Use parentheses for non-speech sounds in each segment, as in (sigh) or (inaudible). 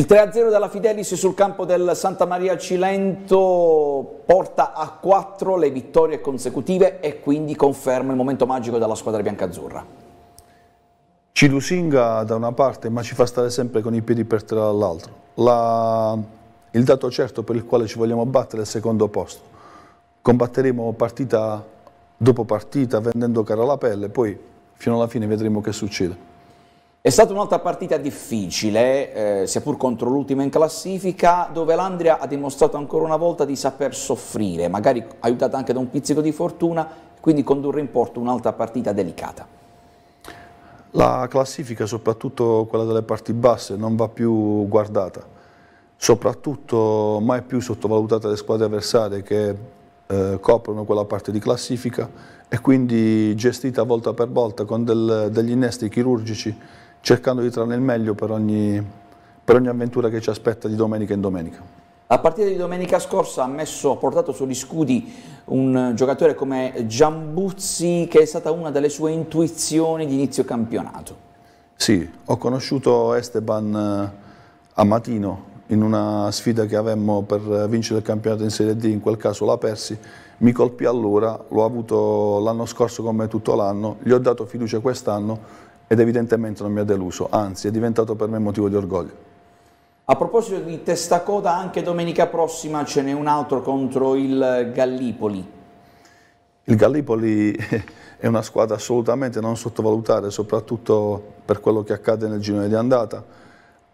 Il 3-0 della Fidelis sul campo del Santa Maria Cilento porta a 4 le vittorie consecutive e quindi conferma il momento magico della squadra biancazzurra. Ci lusinga da una parte ma ci fa stare sempre con i piedi per terra dall'altra. La... Il dato certo per il quale ci vogliamo battere è il secondo posto. Combatteremo partita dopo partita vendendo cara la pelle, poi fino alla fine vedremo che succede. È stata un'altra partita difficile, eh, sia pur contro l'ultima in classifica, dove l'Andria ha dimostrato ancora una volta di saper soffrire, magari aiutata anche da un pizzico di fortuna, quindi condurre in porto un'altra partita delicata. La classifica, soprattutto quella delle parti basse, non va più guardata, soprattutto mai più sottovalutate le squadre avversarie che eh, coprono quella parte di classifica e quindi gestita volta per volta con del, degli innesti chirurgici cercando di trarne il meglio per ogni, per ogni avventura che ci aspetta di domenica in domenica. A partire di domenica scorsa ha, messo, portato sugli scudi un giocatore come Giambuzzi che è stata una delle sue intuizioni di inizio campionato. Sì, ho conosciuto Esteban eh, a Matino in una sfida che avemmo per vincere il campionato in Serie D, in quel caso la persi, mi colpì allora, l'ho avuto l'anno scorso come tutto l'anno, gli ho dato fiducia quest'anno ed evidentemente non mi ha deluso, anzi è diventato per me motivo di orgoglio. A proposito di testacoda, anche domenica prossima ce n'è un altro contro il Gallipoli. Il Gallipoli (laughs) è una squadra assolutamente non sottovalutare, soprattutto per quello che accade nel girone di andata.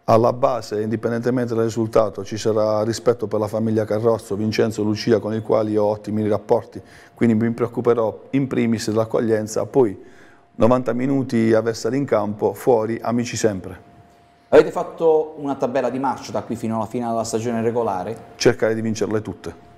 Alla base, indipendentemente dal risultato, ci sarà rispetto per la famiglia Carrozzo, Vincenzo e Lucia, con i quali ho ottimi rapporti, quindi mi preoccuperò in primis dell'accoglienza, poi 90 minuti avversari in campo, fuori, amici sempre. Avete fatto una tabella di marcia da qui fino alla fine della stagione regolare? Cercare di vincerle tutte.